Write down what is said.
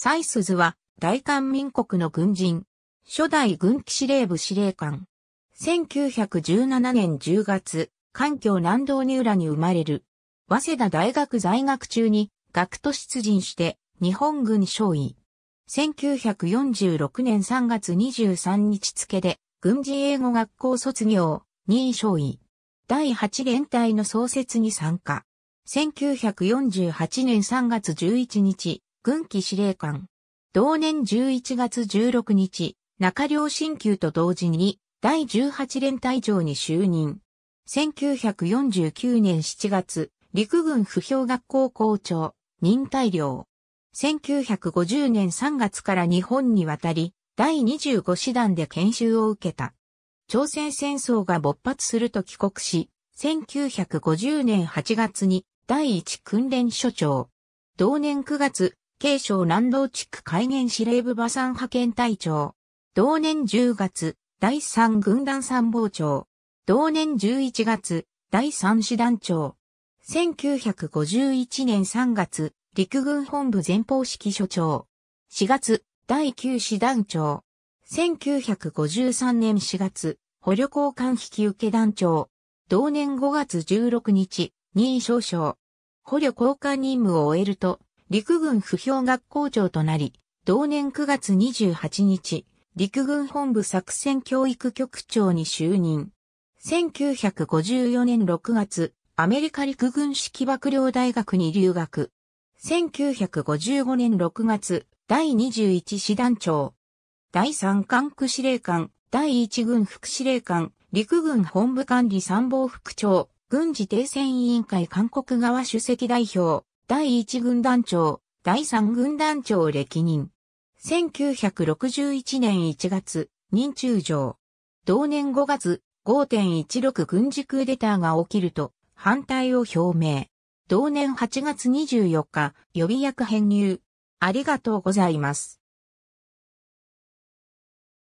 サイスズは大韓民国の軍人、初代軍機司令部司令官。1917年10月、環境南道に裏に生まれる。早稲田大学在学中に学徒出陣して日本軍勝尉。1946年3月23日付で軍事英語学校卒業、任勝尉。第8連隊の創設に参加。1948年3月11日、軍機司令官。同年11月16日、中領新旧と同時に第18連隊長に就任。1949年7月、陸軍不評学校校長、任隊領。1950年3月から日本に渡り、第25師団で研修を受けた。朝鮮戦争が勃発すると帰国し、1950年8月に第1訓練所長。同年9月、慶省南道地区海原司令部馬山派遣隊長。同年10月、第3軍団参謀長。同年11月、第3師団長。1951年3月、陸軍本部前方指揮所長。4月、第9師団長。1953年4月、捕虜交換引受団長。同年5月16日、任少将。捕虜交換任務を終えると、陸軍不評学校長となり、同年9月28日、陸軍本部作戦教育局長に就任。1954年6月、アメリカ陸軍式幕僚大学に留学。1955年6月、第21師団長。第3管区司令官、第1軍副司令官、陸軍本部管理参謀副長、軍事停戦委員会韓国側主席代表、第1軍団長、第3軍団長歴任。1961年1月、任中将。同年5月、5.16軍事クーデターが起きると、反対を表明。同年8月24日、予備役編入。ありがとうございます。